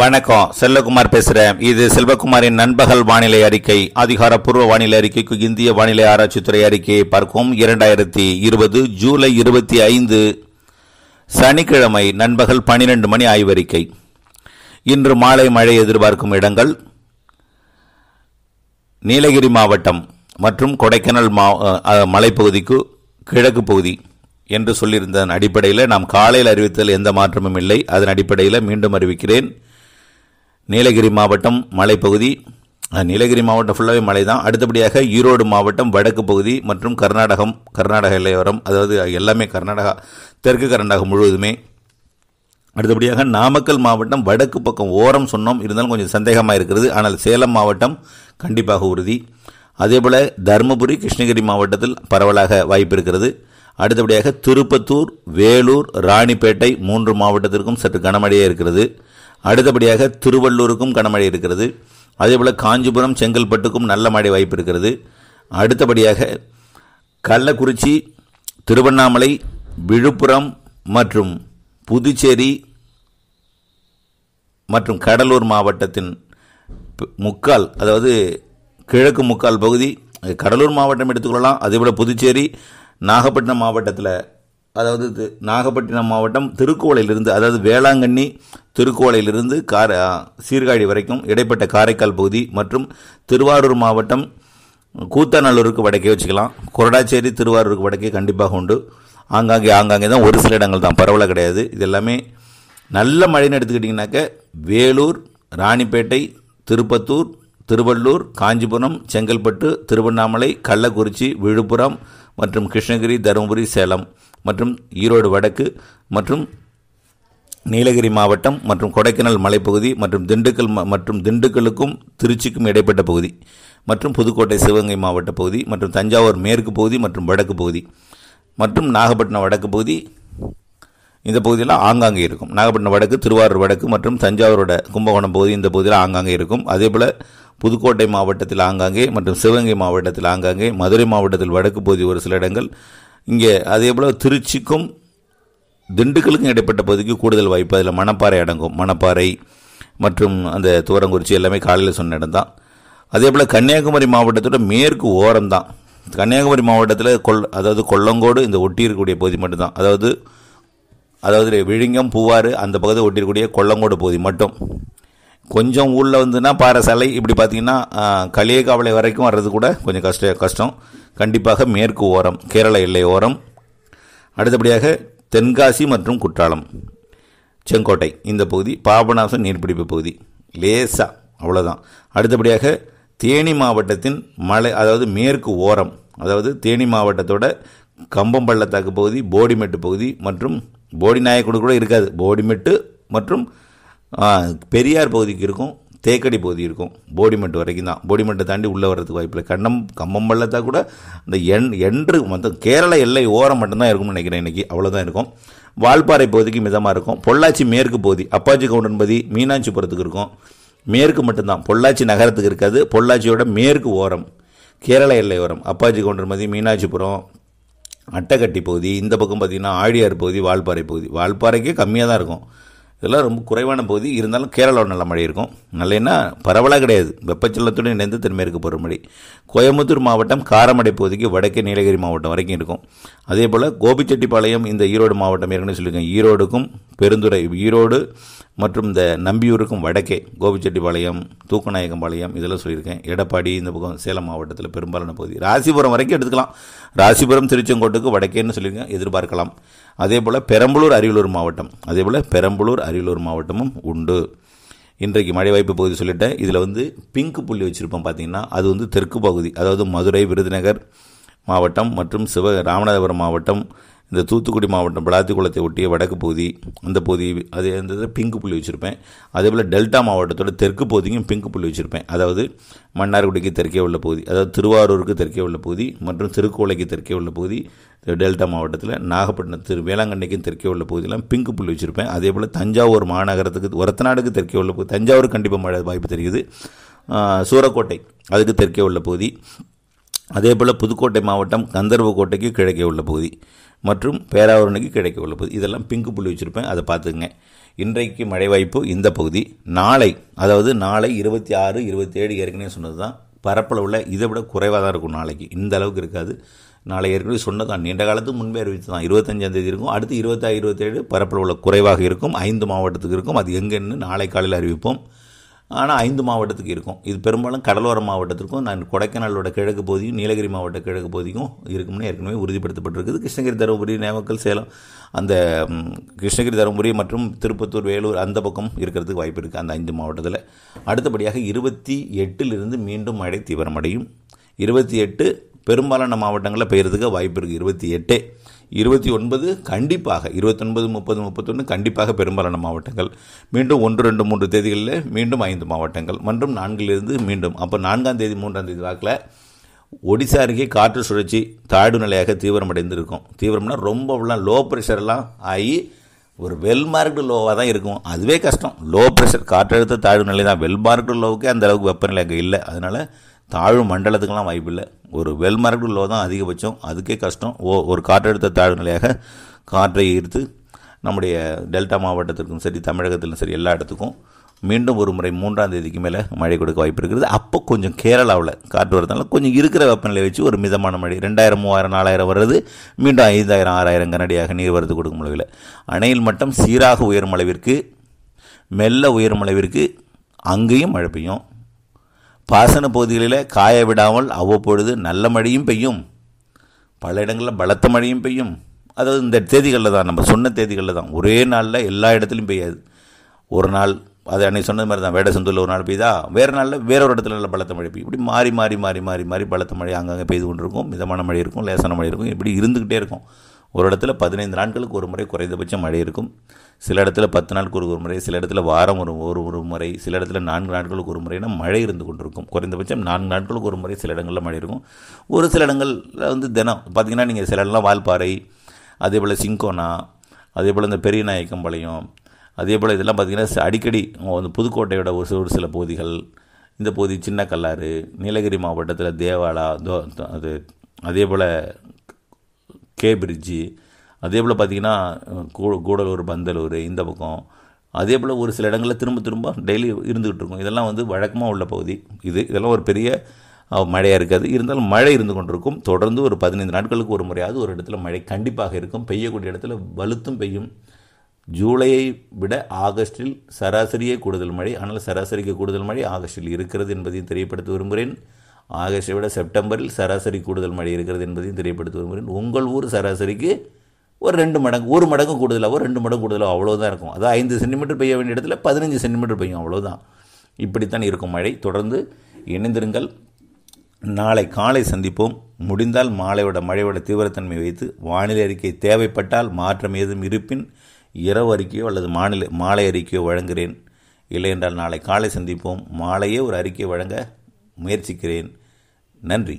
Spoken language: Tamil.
வணக்கம் செல்வகுமார் பேசுகிறேன் இது செல்வகுமாரின் நண்பகல் வானிலை அறிக்கை அதிகாரப்பூர்வ வானிலை அறிக்கைக்கு இந்திய வானிலை ஆராய்ச்சித்துறை அறிக்கையை பார்க்கும் இரண்டாயிரத்தி இருபது ஜூலை இருபத்தி ஐந்து சனிக்கிழமை நண்பகல் பனிரெண்டு மணி ஆய்வறிக்கை இன்று மாலை மழை எதிர்பார்க்கும் இடங்கள் நீலகிரி மாவட்டம் மற்றும் கொடைக்கானல் மா மலைப்பகுதிக்கு கிழக்கு பகுதி என்று சொல்லியிருந்ததன் அடிப்படையில் நாம் காலையில் அறிவித்ததில் எந்த மாற்றமும் இல்லை அதன் அடிப்படையில் மீண்டும் அறிவிக்கிறேன் நீலகிரி மாவட்டம் மலைப்பகுதி நீலகிரி மாவட்டம் ஃபுல்லாகவே மலை தான் அடுத்தபடியாக ஈரோடு மாவட்டம் வடக்கு பகுதி மற்றும் கர்நாடகம் கர்நாடக எல்லையோரம் அதாவது எல்லாமே கர்நாடகா தெற்கு கர்நாடகம் முழுவதுமே அடுத்தபடியாக நாமக்கல் மாவட்டம் வடக்கு பக்கம் ஓரம் சொன்னோம் இருந்தாலும் கொஞ்சம் சந்தேகமாக இருக்கிறது ஆனால் சேலம் மாவட்டம் கண்டிப்பாக உறுதி அதேபோல் தருமபுரி கிருஷ்ணகிரி மாவட்டத்தில் பரவலாக வாய்ப்பு இருக்கிறது அடுத்தபடியாக திருப்பத்தூர் வேலூர் ராணிப்பேட்டை மூன்று மாவட்டத்திற்கும் சற்று கனமழையே இருக்கிறது அடுத்தபடியாக திருவள்ளூருக்கும் கனமழை இருக்கிறது அதேபோல் காஞ்சிபுரம் செங்கல்பட்டுக்கும் நல்ல மழை வாய்ப்பு இருக்கிறது அடுத்தபடியாக கள்ளக்குறிச்சி திருவண்ணாமலை விழுப்புரம் மற்றும் புதுச்சேரி மற்றும் கடலூர் மாவட்டத்தின் முக்கால் அதாவது கிழக்கு முக்கால் பகுதி கடலூர் மாவட்டம் எடுத்துக்கொள்ளலாம் அதேபோல் புதுச்சேரி நாகப்பட்டினம் மாவட்டத்தில் அதாவது நாகப்பட்டினம் மாவட்டம் திருக்கோளையிலிருந்து அதாவது வேளாங்கண்ணி திருக்கோளையிலிருந்து கார சீர்காழி வரைக்கும் இடைப்பட்ட காரைக்கால் பகுதி மற்றும் திருவாரூர் மாவட்டம் கூத்தநல்லூருக்கு வடக்கே வச்சுக்கலாம் கொரடாச்சேரி திருவாரூருக்கு வடக்கே கண்டிப்பாக உண்டு ஆங்காங்கே ஆங்காங்கே தான் ஒரு சில இடங்கள் தான் பரவலாக கிடையாது இது எல்லாமே நல்ல மழைன்னு எடுத்துக்கிட்டிங்கனாக்க வேலூர் ராணிப்பேட்டை திருப்பத்தூர் திருவள்ளூர் காஞ்சிபுரம் செங்கல்பட்டு திருவண்ணாமலை கள்ளக்குறிச்சி விழுப்புரம் மற்றும் கிருஷ்ணகிரி தருமபுரி சேலம் மற்றும் ஈரோடு வடக்கு மற்றும் நீலகிரி மாவட்டம் மற்றும் கொடைக்கானல் மலைப்பகுதி மற்றும் திண்டுக்கல் மற்றும் திண்டுக்கலுக்கும் திருச்சிக்கும் இடைப்பட்ட பகுதி மற்றும் புதுக்கோட்டை சிவகங்கை மாவட்ட பகுதி மற்றும் தஞ்சாவூர் மேற்கு பகுதி மற்றும் வடக்கு பகுதி மற்றும் நாகப்பட்டினம் வடக்கு பகுதி இந்த பகுதியில் ஆங்காங்கே இருக்கும் நாகப்பட்டினம் வடக்கு திருவாரூர் வடக்கு மற்றும் தஞ்சாவூரோட கும்பகோணம் பகுதி இந்த பகுதியில் ஆங்காங்கே இருக்கும் அதே போல் புதுக்கோட்டை மாவட்டத்தில் ஆங்காங்கே மற்றும் சிவகங்கை மாவட்டத்தில் ஆங்காங்கே மதுரை மாவட்டத்தில் வடக்கு பகுதி ஒரு சில இடங்கள் இங்கே அதே போல் திருச்சிக்கும் திண்டுக்கலுக்கும் இடைப்பட்ட பகுதிக்கு கூடுதல் வாய்ப்பு அதில் மணப்பாறை அடங்கும் மணப்பாறை மற்றும் அந்த தூரங்குறிச்சி எல்லாமே காலையில் சொன்ன இடம் தான் அதே போல் கன்னியாகுமரி மாவட்டத்தோட மேற்கு ஓரம் தான் கன்னியாகுமரி மாவட்டத்தில் கொல் அதாவது கொல்லங்கோடு இந்த ஒட்டி இருக்கக்கூடிய பகுதி மட்டும்தான் அதாவது அதாவது விழுங்கம் பூவாறு அந்த பகுதியை ஒட்டியிருக்கக்கூடிய கொல்லங்கோடு பகுதி மட்டும் கொஞ்சம் ஊரில் வந்துன்னா பாறைசாலை இப்படி பார்த்திங்கன்னா கலியகாவளை வரைக்கும் வர்றது கூட கொஞ்சம் கஷ்ட கஷ்டம் கண்டிப்பாக மேற்கு ஓரம் கேரள எல்லை ஓரம் அடுத்தபடியாக தென்காசி மற்றும் குற்றாலம் செங்கோட்டை இந்த பகுதி பாபநாசம் நீர்பிடிப்பு பகுதி லேசா அவ்வளோதான் அடுத்தபடியாக தேனி மாவட்டத்தின் மலை அதாவது மேற்கு ஓரம் அதாவது தேனி மாவட்டத்தோட கம்பம் பள்ளத்தாக்கு பகுதி போடிமெட்டு பகுதி மற்றும் போடி நாயக்குடி கூட இருக்காது போடிமெட்டு மற்றும் பெரியார் பகுதிக்கு இருக்கும் தேக்கடி பகுதி இருக்கும் போடிமெண்ட் வரைக்கும் தான் போடிமெண்ட்டை தாண்டி உள்ளே வர்றதுக்கு வாய்ப்பில்லை கண்ணம் கம்மம் பள்ளத்தா கூட அந்த எண் என்று மொத்தம் கேரள எல்லை ஓரம் மட்டும்தான் இருக்கும்னு நினைக்கிறேன் இன்றைக்கி அவ்வளோதான் இருக்கும் வால்பாறை பகுதிக்கு மிதமாக இருக்கும் பொள்ளாச்சி மேற்கு பகுதி அப்பாச்சி பகுதி மீனாட்சிபுரத்துக்கு இருக்கும் மேற்கு மட்டும்தான் பொள்ளாச்சி நகரத்துக்கு இருக்காது பொள்ளாச்சியோட மேற்கு ஓரம் கேரள எல்லை ஓரம் அப்பாச்சி பகுதி மீனாட்சிபுரம் அட்டைக்கட்டி பகுதி இந்த பக்கம் பார்த்திங்கன்னா ஆழியார் பகுதி வால்பாறை பகுதி வால்பாறைக்கே கம்மியாக தான் இருக்கும் இதெல்லாம் ரொம்ப குறைவான பகுதி இருந்தாலும் கேரளாவில் நல்ல மழை இருக்கும் நல்லைன்னா பரவலாக கிடையாது வெப்பச்சலத்துடன் இணைந்து தென்மேற்கு பருவமழை கோயம்புத்தூர் மாவட்டம் காரமடை பகுதிக்கு வடக்கே நீலகிரி மாவட்டம் வரைக்கும் இருக்கும் அதே போல் கோபிச்செட்டிப்பாளையம் இந்த ஈரோடு மாவட்டம் ஏற்கனவே சொல்லியிருக்கேன் ஈரோடுக்கும் பெருந்துறை ஈரோடு மற்றும் இந்த நம்பியூருக்கும் வடக்கே கோபிச்செட்டிப்பாளையம் தூக்கநாயகம்பாளையம் இதெல்லாம் சொல்லியிருக்கேன் எடப்பாடி இந்த பக்கம் சேலம் மாவட்டத்தில் பெரும்பாலான பகுதி ராசிபுரம் வரைக்கும் எடுத்துக்கலாம் ராசிபுரம் திருச்செங்கோட்டுக்கு வடக்கேன்னு சொல்லியிருக்கேன் எதிர்பார்க்கலாம் அதே போல் பெரம்பலூர் அரியலூர் மாவட்டம் அதே போல் பெரம்பலூர் அரியலூர் மாவட்டமும் உண்டு இன்றைக்கு மழை வாய்ப்பு பகுதி சொல்லிட்டேன் இதில் வந்து பிங்க் புள்ளி வச்சுருப்போம் பார்த்தீங்கன்னா அது வந்து தெற்கு பகுதி அதாவது மதுரை விருதுநகர் மாவட்டம் மற்றும் சிவ ராமநாதபுரம் மாவட்டம் இந்த தூத்துக்குடி மாவட்டம் பிளாத்திக்குளத்தை ஒட்டிய வடக்கு பகுதி அந்த பகுதி அது அந்த பிங்கு புள்ளி வச்சுருப்பேன் அதே போல் டெல்டா மாவட்டத்தோட தெற்கு பகுதிக்கும் பிங்கு புள்ளி வச்சுருப்பேன் அதாவது மன்னார்குடிக்கு தெற்கே உள்ள பகுதி அதாவது திருவாரூருக்கு தெற்கே உள்ள பகுதி மற்றும் திருக்கோலைக்கு தெற்கே உள்ள பகுதி டெல்டா மாவட்டத்தில் நாகப்பட்டினம் திரு வேளாங்கண்ணிக்கும் தெற்கே உள்ள பகுதியெல்லாம் பிங்கு புள்ளி வச்சுருப்பேன் அதே போல் தஞ்சாவூர் மாநகரத்துக்கு ஒரத்தநாடுக்கு தெற்கே உள்ள பகுதி தஞ்சாவூர் கண்டிப்பாக மழை வாய்ப்பு தெரியுது சூரக்கோட்டை அதுக்கு தெற்கே உள்ள பகுதி அதேபோல் புதுக்கோட்டை மாவட்டம் கந்தர்வக்கோட்டைக்கு கிழக்கே உள்ள பகுதி மற்றும் பேராவூரனுக்கு கிழக்கே உள்ள பகுதி இதெல்லாம் பிங்கு புள்ளி வச்சுருப்பேன் அதை பார்த்துக்குங்க இன்றைக்கு மழை வாய்ப்பு இந்த பகுதி நாளை அதாவது நாளை இருபத்தி ஆறு ஏழு ஏற்கனவே சொன்னது தான் பரப்பளவில் இதை விட குறைவாக தான் இருக்கும் நாளைக்கு இந்த அளவுக்கு இருக்காது நாளை ஏற்கனவே சொன்னதான் நீண்ட காலத்துக்கு முன்பே அறிவித்து தான் இருபத்தஞ்சாந்தேதி இருக்கும் அடுத்து இருபத்தாறு இருபத்தேழு பரப்பளவில் குறைவாக இருக்கும் ஐந்து மாவட்டத்துக்கு இருக்கும் அது எங்கேன்னு நாளை காலையில் அறிவிப்போம் ஆனால் ஐந்து மாவட்டத்துக்கு இருக்கும் இது பெரும்பாலும் கடலோர மாவட்டத்திற்கும் நான் கொடைக்கானலோட கிழக்கு பகுதியும் நீலகிரி மாவட்ட கிழக்கு பகுதிக்கும் இருக்கும்னு ஏற்கனவே உறுதிப்படுத்தப்பட்டிருக்குது கிருஷ்ணகிரி தருமபுரி நாமக்கல் சேலம் அந்த கிருஷ்ணகிரி தருமபுரி மற்றும் திருப்பத்தூர் வேலூர் அந்த பக்கம் இருக்கிறதுக்கு வாய்ப்பு இருக்குது அந்த ஐந்து மாவட்டத்தில் அடுத்தபடியாக இருபத்தி எட்டிலிருந்து மீண்டும் மழை தீவிரமடையும் இருபத்தி எட்டு பெரும்பாலான மாவட்டங்களில் பெய்கிறதுக்கு வாய்ப்பு இருக்குது இருபத்தி எட்டே இருபத்தி ஒன்பது கண்டிப்பாக இருபத்தொன்பது முப்பது முப்பத்தொன்று கண்டிப்பாக பெரும்பாலான மாவட்டங்கள் மீண்டும் ஒன்று ரெண்டு மூன்று தேதிகளில் மீண்டும் ஐந்து மாவட்டங்கள் மற்றும் நான்கிலிருந்து மீண்டும் அப்போ நான்காம் தேதி மூன்றாம் தேதி வாக்கில் ஒடிசா அருகே காற்று சுழற்சி தாழ்வு நிலையாக தீவிரமடைந்து இருக்கும் தீவிரம்னா ரொம்பலாம் லோ ப்ரெஷர்லாம் ஆகி ஒரு வெல் லோவாக தான் இருக்கும் அதுவே கஷ்டம் லோ ப்ரெஷர் காற்றழுத்த தாழ்வு நிலை தான் வெல் லோவுக்கே லோவுக்கு அந்த அளவுக்கு வெப்பநிலை அங்கே இல்லை அதனால் தாழ்வு மண்டலத்துக்கெல்லாம் வாய்ப்பில்லை ஒரு வெல்மரடு தான் அதிகபட்சம் அதுக்கே கஷ்டம் ஓ ஒரு காற்றழுத்த தாழ்வு நிலையாக காற்றை ஈர்த்து நம்முடைய டெல்டா மாவட்டத்திற்கும் சரி தமிழகத்திலும் சரி எல்லா இடத்துக்கும் மீண்டும் ஒரு முறை மூன்றாம் தேதிக்கு மேலே மழை கொடுக்க வாய்ப்பு இருக்கிறது அப்போ கொஞ்சம் கேரளாவில் காற்று வரதுனால கொஞ்சம் இருக்கிற வெப்பநிலை வச்சு ஒரு மிதமான மழை ரெண்டாயிரம் மூவாயிரம் நாலாயிரம் வர்றது மீண்டும் ஐந்தாயிரம் ஆறாயிரம் கனடியாக நீர் வரது கொடுக்க முடியல அணையில் மட்டும் சீராக உயரும் அளவிற்கு மெல்ல உயரும் அளவிற்கு அங்கேயும் மழை பெய்யும் பாசன பகுதிகளில் காய விடாமல் அவ்வப்பொழுது நல்ல மழையும் பெய்யும் பல இடங்களில் பலத்த மழையும் பெய்யும் அதாவது இந்த தேதிகளில் தான் நம்ம சொன்ன தேதிகளில் தான் ஒரே நாளில் எல்லா இடத்துலையும் பெய்யாது ஒரு நாள் அது அன்னைக்கு சொன்னது மாதிரி தான் வேடசந்தூரில் ஒரு நாள் பெய்தா வேறு நாளில் வேற ஒரு இடத்துல பலத்த மழை பெய்யும் இப்படி மாறி மாறி மாறி மாறி மாறி பலத்த மழை அங்கங்கே பெய்து கொண்டு இருக்கும் மிதமான மழை இருக்கும் லேசான மழை இருக்கும் இப்படி இருந்துக்கிட்டே இருக்கும் ஒரு இடத்துல பதினைந்து நாட்களுக்கு ஒரு முறை குறைந்தபட்சம் மழை இருக்கும் சில இடத்துல பத்து நாட்களுக்கு ஒரு ஒரு முறை சில இடத்துல வாரம் ஒரு ஒரு ஒரு முறை சில இடத்துல நான்கு நாட்களுக்கு ஒரு முறைனா மழை இருந்து கொண்டிருக்கும் குறைந்தபட்சம் நான்கு நாட்களுக்கு ஒரு முறை சில இடங்களில் மழை இருக்கும் ஒரு சில இடங்களில் வந்து தினம் பார்த்திங்கன்னா நீங்கள் சில இடம்லாம் வால்பாறை அதே போல் சிங்கோனா அதே போல் இந்த பெரிய நாயக்கம்பாளையம் அதே போல் இதெல்லாம் பார்த்திங்கன்னா அடிக்கடி வந்து புதுக்கோட்டையோட ஒரு ஒரு சில பகுதிகள் இந்த பகுதி சின்ன கல்லாறு நீலகிரி மாவட்டத்தில் தேவாலா தோ அது அதே போல் கே பிரிட்ஜு அதே போல் பார்த்திங்கன்னா கூ கூடலூர் பந்தலூர் இந்த பக்கம் அதே போல் ஒரு சில இடங்களில் திரும்ப திரும்ப டெய்லி இருந்துக்கிட்டு இருக்கும் இதெல்லாம் வந்து வழக்கமாக உள்ள பகுதி இது இதெல்லாம் ஒரு பெரிய மழையாக இருக்காது இருந்தாலும் மழை இருந்து கொண்டிருக்கும் தொடர்ந்து ஒரு பதினைந்து நாட்களுக்கு ஒரு முறையாவது ஒரு இடத்துல மழை கண்டிப்பாக இருக்கும் பெய்யக்கூடிய இடத்துல வலுத்தும் பெய்யும் ஜூலையை விட ஆகஸ்டில் சராசரியே கூடுதல் மழை ஆனால் சராசரிக்கு கூடுதல் மழை ஆகஸ்டில் இருக்கிறது என்பதையும் தெரியப்படுத்த விரும்புகிறேன் ஆகஸ்டை விட செப்டம்பரில் சராசரி கூடுதல் மழை இருக்கிறது என்பதையும் தெரியப்படுத்துவது வருகிறேன் உங்கள் ஊர் சராசரிக்கு ஒரு ரெண்டு மடங்கு ஒரு மடங்கு கூடுதலாகவோ ரெண்டு மடங்கு கூடுதலாக அவ்வளோதான் இருக்கும் அதாவது ஐந்து சென்டிமீட்டர் பெய்ய வேண்டிய இடத்துல பதினஞ்சு சென்டிமீட்டர் பெய்யும் அவ்வளோதான் இப்படித்தான் இருக்கும் மழை தொடர்ந்து இணைந்திருங்கள் நாளை காலை சந்திப்போம் முடிந்தால் மாலையோட மழையோட தீவிரத்தன்மை வைத்து வானிலை அறிக்கை தேவைப்பட்டால் மாற்றம் ஏதும் இருப்பின் இரவு அறிக்கையோ அல்லது மாநில மாலை அறிக்கையோ வழங்குகிறேன் இல்லை என்றால் நாளை காலை சந்திப்போம் மாலையே ஒரு அறிக்கை வழங்க முயற்சிக்கிறேன் நன்றி